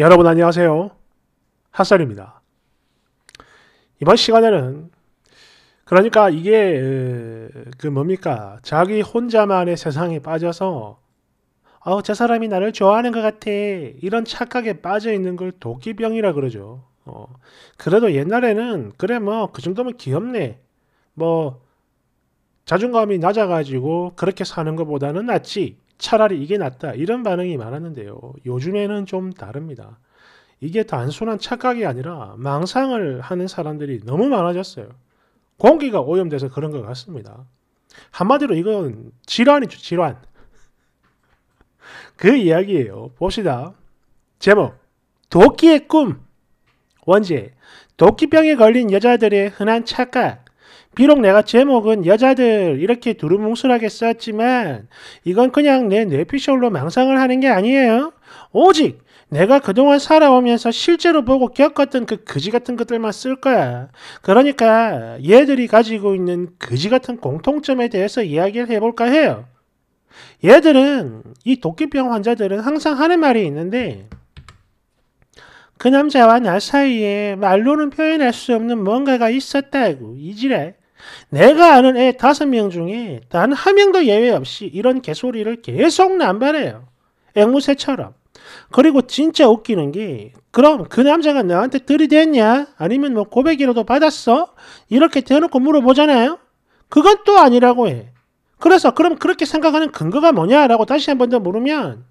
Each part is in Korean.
여러분 안녕하세요. 핫설입니다. 이번 시간에는 그러니까 이게 그 뭡니까 자기 혼자만의 세상에 빠져서 아저 사람이 나를 좋아하는 것 같아 이런 착각에 빠져 있는 걸 도끼병이라 그러죠. 어, 그래도 옛날에는 그래 뭐 그 정도면 귀엽네 뭐 자존감이 낮아가지고 그렇게 사는 것보다는 낫지 차라리 이게 낫다 이런 반응이 많았는데요. 요즘에는 좀 다릅니다. 이게 단순한 착각이 아니라 망상을 하는 사람들이 너무 많아졌어요. 공기가 오염돼서 그런 것 같습니다. 한마디로 이건 질환이죠, 질환. 그 이야기예요. 봅시다. 제목, 도끼의 꿈. 원제, 도끼병에 걸린 여자들의 흔한 착각. 비록 내가 제목은 여자들 이렇게 두루뭉술하게 썼지만 이건 그냥 내 뇌피셜로 망상을 하는 게 아니에요. 오직 내가 그동안 살아오면서 실제로 보고 겪었던 그 그지 같은 것들만 쓸 거야. 그러니까 얘들이 가지고 있는 그지 같은 공통점에 대해서 이야기를 해볼까 해요. 얘들은 이 도끼병 환자들은 항상 하는 말이 있는데 그 남자와 나 사이에 말로는 표현할 수 없는 뭔가가 있었다고 이지래. 내가 아는 애 다섯 명 중에 단 한 명도 예외 없이 이런 개소리를 계속 남발해요. 앵무새처럼. 그리고 진짜 웃기는 게 그럼 그 남자가 너한테 들이댔냐? 아니면 뭐 고백이라도 받았어? 이렇게 대놓고 물어보잖아요. 그건 또 아니라고 해. 그래서 그럼 그렇게 생각하는 근거가 뭐냐라고 다시 한 번 더 물으면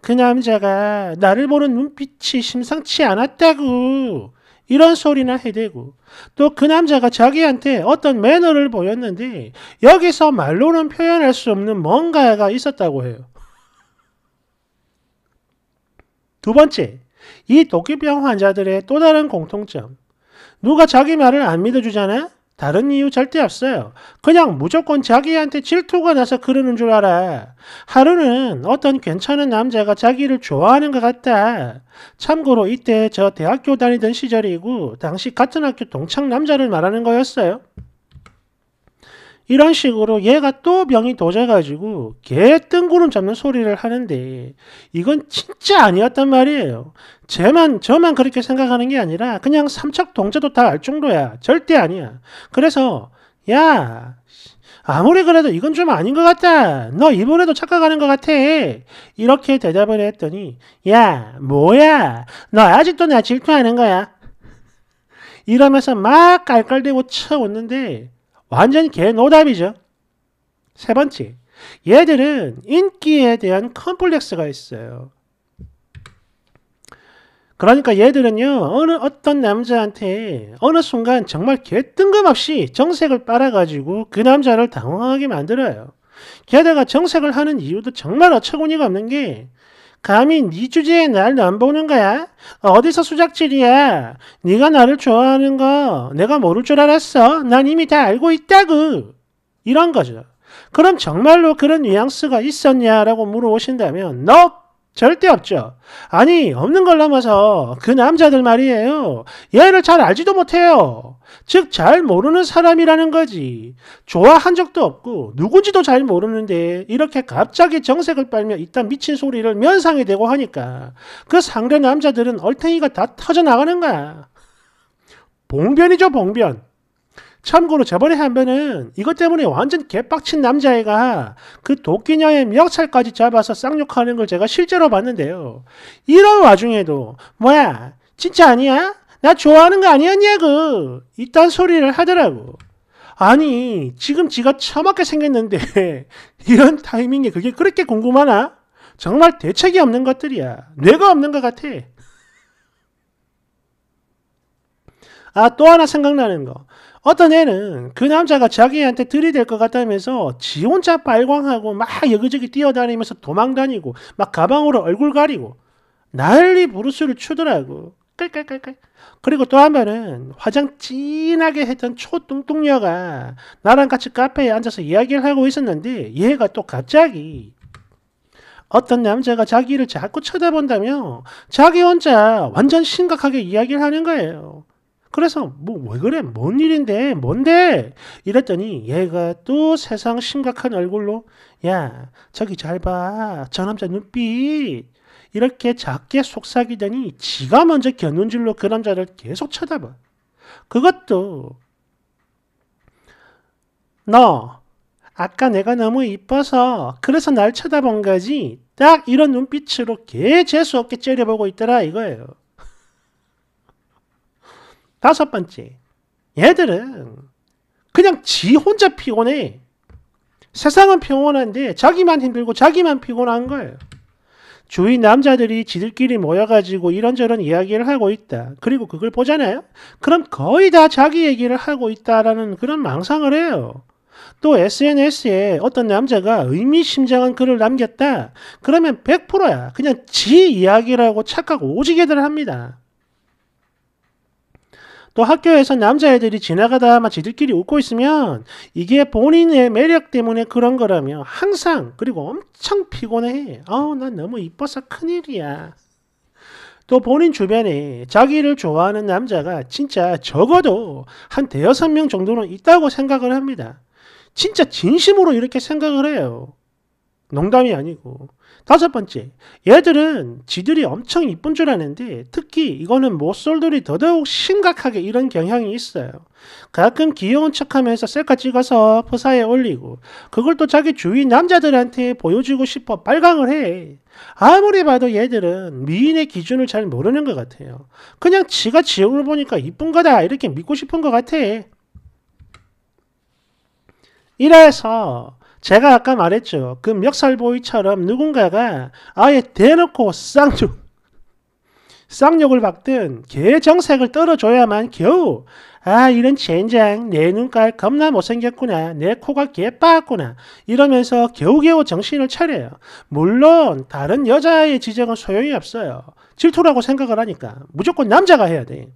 그 남자가 나를 보는 눈빛이 심상치 않았다고 이런 소리나 해대고 또 그 남자가 자기한테 어떤 매너를 보였는데 여기서 말로는 표현할 수 없는 뭔가가 있었다고 해요. 두 번째, 이 도끼병 환자들의 또 다른 공통점. 누가 자기 말을 안 믿어주잖아? 다른 이유 절대 없어요. 그냥 무조건 자기한테 질투가 나서 그러는 줄 알아. 하루는 어떤 괜찮은 남자가 자기를 좋아하는 것 같다. 참고로 이때 저 대학교 다니던 시절이고 당시 같은 학교 동창 남자를 말하는 거였어요. 이런 식으로 얘가 또 병이 도져가지고 개 뜬구름 잡는 소리를 하는데 이건 진짜 아니었단 말이에요. 쟤만 저만 그렇게 생각하는 게 아니라 그냥 삼척 동자도 다 알 정도야. 절대 아니야. 그래서 야 아무리 그래도 이건 좀 아닌 것 같다. 너 이번에도 착각하는 것 같아. 이렇게 대답을 했더니 야 뭐야 너 아직도 나 질투하는 거야. 이러면서 막 깔깔대고 쳐웃는데 완전 개노답이죠. 세 번째, 얘들은 인기에 대한 컴플렉스가 있어요. 그러니까 얘들은요, 어느 어떤 남자한테 어느 순간 정말 개뜬금없이 정색을 빨아가지고 그 남자를 당황하게 만들어요. 게다가 정색을 하는 이유도 정말 어처구니가 없는 게 감히 네 주제에 날 넘보는 거야? 어디서 수작질이야? 네가 나를 좋아하는 거 내가 모를 줄 알았어. 난 이미 다 알고 있다고. 이런 거죠. 그럼 정말로 그런 뉘앙스가 있었냐라고 물어보신다면 nope. 절대 없죠. 아니, 없는 걸 넘어서 그 남자들 말이에요. 얘를 잘 알지도 못해요. 즉, 잘 모르는 사람이라는 거지. 좋아한 적도 없고, 누군지도 잘 모르는데, 이렇게 갑자기 정색을 빨며 이딴 미친 소리를 면상이 되고 하니까, 그 상대 남자들은 얼탱이가 다 터져나가는 거야. 봉변이죠, 봉변. 참고로 저번에 한 번은 이것 때문에 완전 개빡친 남자애가 그 도끼녀의 명찰까지 잡아서 쌍욕하는 걸 제가 실제로 봤는데요. 이런 와중에도 뭐야 진짜 아니야? 나 좋아하는 거아니었냐그 이딴 소리를 하더라고. 아니 지금 지가 처맞게 생겼는데 이런 타이밍에 그게 그렇게 궁금하나? 정말 대책이 없는 것들이야. 뇌가 없는 것 같아. 아, 또 하나 생각나는 거. 어떤 애는 그 남자가 자기한테 들이댈 것 같다면서 지 혼자 빨광하고막 여기저기 뛰어다니면서 도망다니고 막 가방으로 얼굴 가리고 난리 부르스를 추더라고. 깔깔깔깔. 그리고 또 한 번은 화장 진하게 했던 초뚱뚱녀가 나랑 같이 카페에 앉아서 이야기를 하고 있었는데 얘가 또 갑자기 어떤 남자가 자기를 자꾸 쳐다본다며 자기 혼자 완전 심각하게 이야기를 하는 거예요. 그래서 뭐 왜 그래? 뭔 일인데? 뭔데? 이랬더니 얘가 또 세상 심각한 얼굴로 야 저기 잘 봐. 저 남자 눈빛 이렇게 작게 속삭이더니 지가 먼저 견눈질로 그 남자를 계속 쳐다봐. 그것도 너 아까 내가 너무 이뻐서 그래서 날 쳐다본 거지 딱 이런 눈빛으로 개 재수없게 째려보고 있더라 이거예요. 다섯 번째, 얘들은 그냥 지 혼자 피곤해. 세상은 평온한데 자기만 힘들고 자기만 피곤한 거예요. 주위 남자들이 지들끼리 모여가지고 이런저런 이야기를 하고 있다. 그리고 그걸 보잖아요? 그럼 거의 다 자기 얘기를 하고 있다라는 그런 망상을 해요. 또 SNS에 어떤 남자가 의미심장한 글을 남겼다. 그러면 100%야. 그냥 지 이야기라고 착각 오지게들 합니다. 또 학교에서 남자애들이 지나가다 아마 지들끼리 웃고 있으면 이게 본인의 매력 때문에 그런 거라며 항상 그리고 엄청 피곤해. 어우, 난 너무 이뻐서 큰일이야. 또 본인 주변에 자기를 좋아하는 남자가 진짜 적어도 한 대여섯 명 정도는 있다고 생각을 합니다. 진짜 진심으로 이렇게 생각을 해요. 농담이 아니고. 다섯 번째, 얘들은 지들이 엄청 이쁜 줄 아는데 특히 이거는 모쏠들이 더더욱 심각하게 이런 경향이 있어요. 가끔 귀여운 척하면서 셀카 찍어서 포사에 올리고 그걸 또 자기 주위 남자들한테 보여주고 싶어 빨강을 해. 아무리 봐도 얘들은 미인의 기준을 잘 모르는 것 같아요. 그냥 지가 지옥을 보니까 이쁜 거다 이렇게 믿고 싶은 것 같아. 이래서 제가 아까 말했죠. 그 멱살보이처럼 누군가가 아예 대놓고 쌍욕, 쌍욕을 박든 개정색을 떨어줘야만 겨우 아 이런 젠장 내 눈깔 겁나 못생겼구나 내 코가 개빠았구나 이러면서 겨우겨우 정신을 차려요. 물론 다른 여자의 지적은 소용이 없어요. 질투라고 생각을 하니까 무조건 남자가 해야 돼.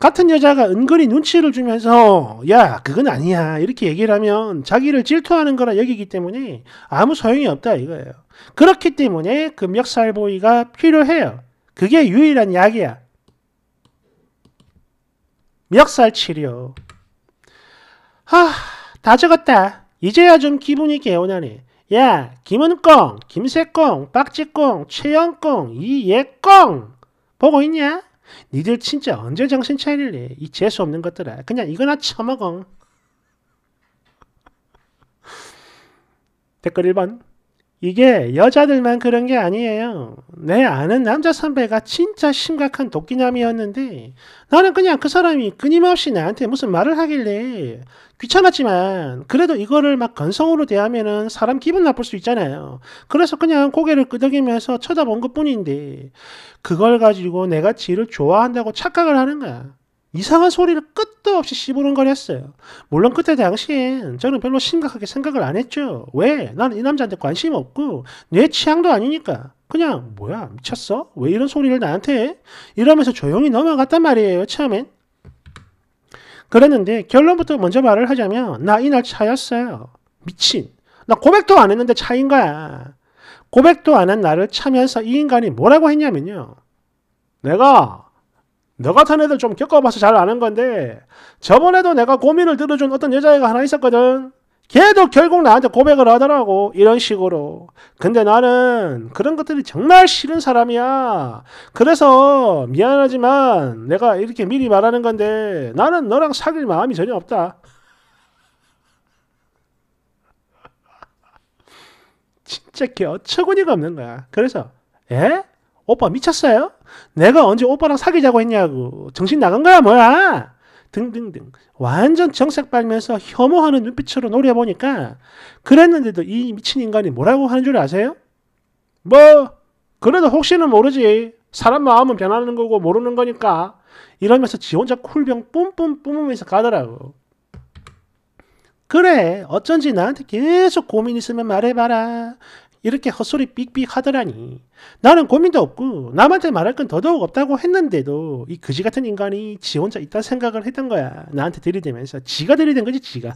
같은 여자가 은근히 눈치를 주면서 야 그건 아니야 이렇게 얘기를 하면 자기를 질투하는 거라 여기기 때문에 아무 소용이 없다 이거예요. 그렇기 때문에 그멱살보이가 필요해요. 그게 유일한 약이야. 멱살 치료. 하, 다 적었다. 이제야 좀 기분이 개운하네. 야, 김은꽁, 김새꽁 박지꽁, 최영꽁, 이예꽁 보고 있냐? 니들 진짜 언제 정신 차릴래? 이 재수 없는 것들아. 그냥 이거나 처먹어. 댓글 1번. 이게 여자들만 그런 게 아니에요. 내 아는 남자 선배가 진짜 심각한 도끼남이었는데 나는 그냥 그 사람이 끊임없이 나한테 무슨 말을 하길래 귀찮았지만 그래도 이거를 막 건성으로 대하면은 사람 기분 나쁠 수 있잖아요. 그래서 그냥 고개를 끄덕이면서 쳐다본 것 뿐인데 그걸 가지고 내가 지를 좋아한다고 착각을 하는 거야. 이상한 소리를 끝도 없이 씨부름거렸어요. 물론 그때 당시엔 저는 별로 심각하게 생각을 안 했죠. 왜? 나는 이 남자한테 관심 없고 내 취향도 아니니까. 그냥 뭐야 미쳤어? 왜 이런 소리를 나한테 해? 이러면서 조용히 넘어갔단 말이에요. 처음엔. 그랬는데 결론부터 먼저 말을 하자면 나 이날 차였어요. 미친. 나 고백도 안 했는데 차인 거야. 고백도 안 한 나를 차면서 이 인간이 뭐라고 했냐면요. 내가 너 같은 애들 좀 겪어봐서 잘 아는 건데 저번에도 내가 고민을 들어준 어떤 여자애가 하나 있었거든. 걔도 결국 나한테 고백을 하더라고. 이런 식으로. 근데 나는 그런 것들이 정말 싫은 사람이야. 그래서 미안하지만 내가 이렇게 미리 말하는 건데 나는 너랑 사귈 마음이 전혀 없다. 진짜 걔 어처구니가 없는 거야. 그래서 에? 오빠 미쳤어요? 내가 언제 오빠랑 사귀자고 했냐고. 정신 나간 거야, 뭐야? 등등등. 완전 정색 빨면서 혐오하는 눈빛으로 노려보니까 그랬는데도 이 미친 인간이 뭐라고 하는 줄 아세요? 뭐, 그래도 혹시는 모르지. 사람 마음은 변하는 거고 모르는 거니까. 이러면서 지 혼자 쿨병 뿜뿜 뿜으면서 가더라고. 그래, 어쩐지 나한테 계속 고민 있으면 말해봐라. 이렇게 헛소리 삑삑 하더라니. 나는 고민도 없고 남한테 말할 건 더더욱 없다고 했는데도 이 그지 같은 인간이 지 혼자 있다 생각을 했던 거야. 나한테 들이대면서 지가 들이댄 거지 지가.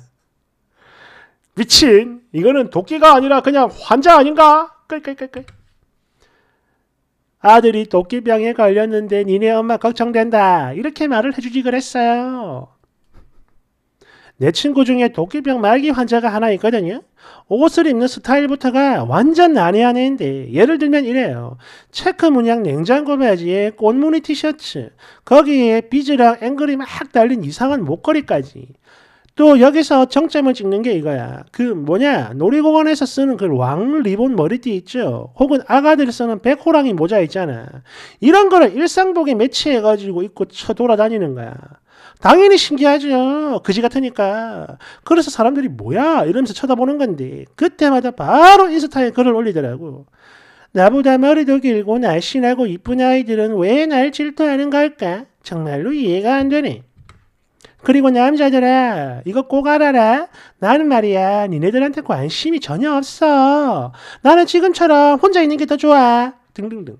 미친 이거는 도끼가 아니라 그냥 환자 아닌가? 끌끌끌끌. 아들이 도끼병에 걸렸는데 니네 엄마 걱정된다. 이렇게 말을 해주지 그랬어요. 내 친구 중에 도끼병 말기 환자가 하나 있거든요. 옷을 입는 스타일부터가 완전 난해하인데 예를 들면 이래요. 체크 문양 냉장고 바지에 꽃무늬 티셔츠, 거기에 비즈랑 앵글이 막 달린 이상한 목걸이까지. 또 여기서 정점을 찍는 게 이거야. 그 뭐냐 놀이공원에서 쓰는 그 왕 리본 머리띠 있죠. 혹은 아가들 쓰는 백호랑이 모자 있잖아. 이런 거를 일상복에 매치해가지고 입고 쳐돌아다니는 거야. 당연히 신기하죠. 그지 같으니까. 그래서 사람들이 뭐야? 이러면서 쳐다보는 건데, 그때마다 바로 인스타에 글을 올리더라고. 나보다 머리도 길고 날씬하고 이쁜 아이들은 왜 날 질투하는 걸까? 정말로 이해가 안 되네. 그리고 남자들아, 이거 꼭 알아라. 나는 말이야, 니네들한테 관심이 전혀 없어. 나는 지금처럼 혼자 있는 게 더 좋아. 등등등.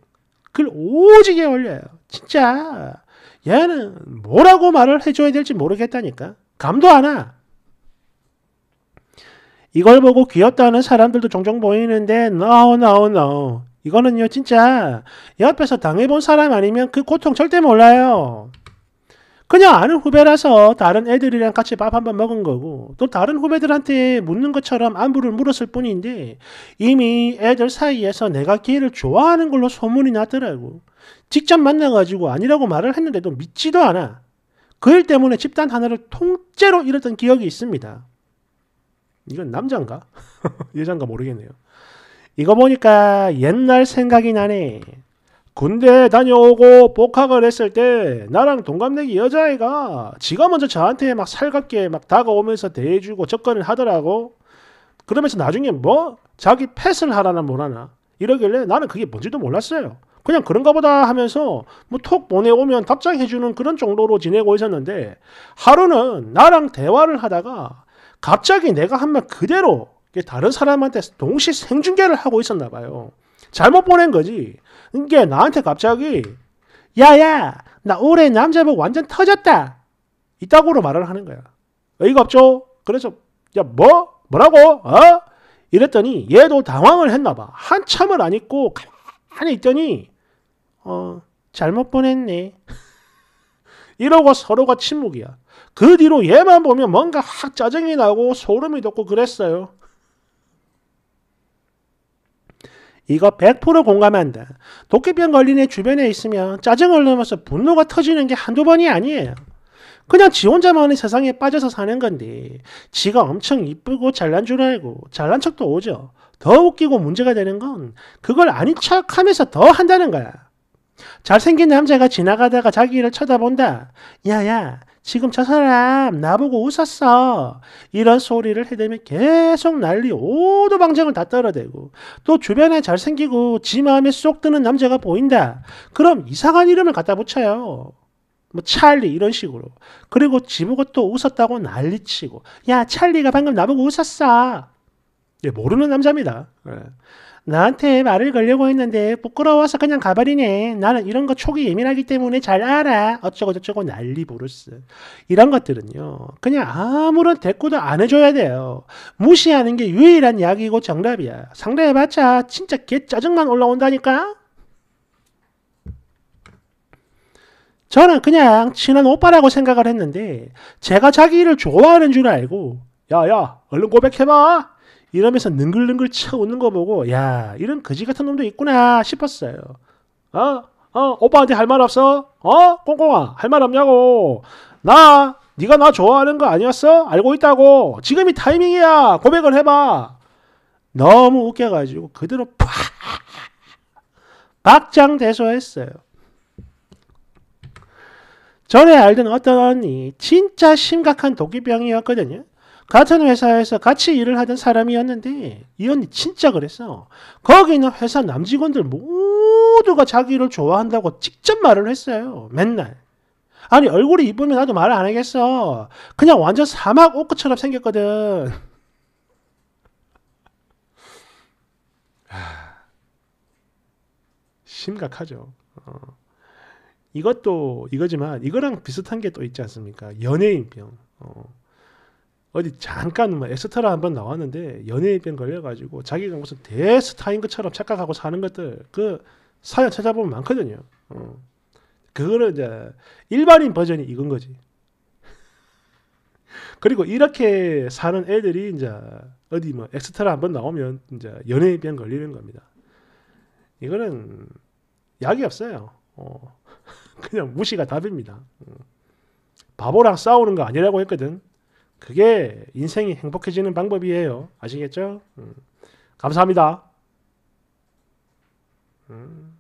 글 오지게 올려요. 진짜. 얘는 뭐라고 말을 해줘야 될지 모르겠다니까. 감도 안 와. 이걸 보고 귀엽다는 사람들도 종종 보이는데 no no no 이거는요 진짜 옆에서 당해본 사람 아니면 그 고통 절대 몰라요. 그냥 아는 후배라서 다른 애들이랑 같이 밥 한 번 먹은 거고 또 다른 후배들한테 묻는 것처럼 안부를 물었을 뿐인데 이미 애들 사이에서 내가 걔를 좋아하는 걸로 소문이 났더라고. 직접 만나가지고 아니라고 말을 했는데도 믿지도 않아. 그 일 때문에 집단 하나를 통째로 잃었던 기억이 있습니다. 이건 남잔가? 여잔가 모르겠네요. 이거 보니까 옛날 생각이 나네. 군대 다녀오고 복학을 했을 때 나랑 동갑내기 여자애가 지가 먼저 저한테 막 살갑게 막 다가오면서 대해주고 접근을 하더라고. 그러면서 나중에 뭐 자기 패스를 하라나 뭐라나 이러길래 나는 그게 뭔지도 몰랐어요. 그냥 그런가 보다 하면서 뭐 톡 보내오면 답장해주는 그런 정도로 지내고 있었는데 하루는 나랑 대화를 하다가 갑자기 내가 한 말 그대로 다른 사람한테 동시 생중계를 하고 있었나 봐요. 잘못 보낸 거지. 이게 나한테 갑자기 야야 나 올해 남자복 완전 터졌다. 이따구로 말을 하는 거야. 어이가 없죠? 그래서 야 뭐? 뭐라고? 어? 이랬더니 얘도 당황을 했나 봐. 한참을 안 있고 가만히 있더니 어 잘못 보냈네. 이러고 서로가 침묵이야. 그 뒤로 얘만 보면 뭔가 확 짜증이 나고 소름이 돋고 그랬어요. 이거 100% 공감한다. 도끼병 걸린 애 주변에 있으면 짜증을 넘어서 분노가 터지는 게 한두 번이 아니에요. 그냥 지 혼자만의 세상에 빠져서 사는 건데 지가 엄청 이쁘고 잘난 줄 알고 잘난 척도 오죠. 더 웃기고 문제가 되는 건 그걸 아닌 척하면서 더 한다는 거야. 잘생긴 남자가 지나가다가 자기를 쳐다본다. 야야 지금 저 사람 나보고 웃었어. 이런 소리를 해대면 계속 난리 오도방정을 다 떨어대고 또 주변에 잘생기고 지 마음에 쏙 드는 남자가 보인다. 그럼 이상한 이름을 갖다 붙여요. 뭐 찰리 이런 식으로. 그리고 지보고 또 웃었다고 난리치고 야 찰리가 방금 나보고 웃었어. 예, 모르는 남자입니다. 예. 나한테 말을 걸려고 했는데 부끄러워서 그냥 가버리네. 나는 이런 거 촉이 예민하기 때문에 잘 알아. 어쩌고저쩌고 난리 부르스. 이런 것들은요. 그냥 아무런 대꾸도 안 해줘야 돼요. 무시하는 게 유일한 약이고 정답이야. 상대해봤자 진짜 개 짜증만 올라온다니까? 저는 그냥 친한 오빠라고 생각을 했는데 제가 자기를 좋아하는 줄 알고 야야 얼른 고백해봐 이러면서 능글능글 쳐웃는 거 보고 야 이런 거지 같은 놈도 있구나 싶었어요. 어? 어? 오빠한테 할 말 없어? 어? 꽁꽁아 할 말 없냐고 나 네가 나 좋아하는 거 아니었어? 알고 있다고 지금이 타이밍이야 고백을 해봐 너무 웃겨가지고 그대로 팍 박장대소했어요. 전에 알던 어떤 언니 진짜 심각한 독기병이었거든요. 같은 회사에서 같이 일을 하던 사람이었는데 이 언니 진짜 그랬어. 거기 는 회사 남직원들 모두가 자기를 좋아한다고 직접 말을 했어요. 맨날. 아니 얼굴이 이쁘면 나도 말을 안 하겠어. 그냥 완전 사막 오크처럼 생겼거든. 심각하죠. 어. 이것도 이거지만 이거랑 비슷한 게 또 있지 않습니까? 연예인병. 어. 어디 잠깐 뭐 엑스트라 한 번 나왔는데 연예인병 걸려가지고 자기가 무슨 대스타인 것처럼 착각하고 사는 것들 그 사연 찾아보면 많거든요. 어. 그거는 이제 일반인 버전이 이건 거지. 그리고 이렇게 사는 애들이 이제 어디 뭐 엑스트라 한 번 나오면 이제 연예인병 걸리는 겁니다. 이거는 약이 없어요. 어. 그냥 무시가 답입니다. 어. 바보랑 싸우는 거 아니라고 했거든. 그게 인생이 행복해지는 방법이에요. 아시겠죠? 음. 감사합니다. 음.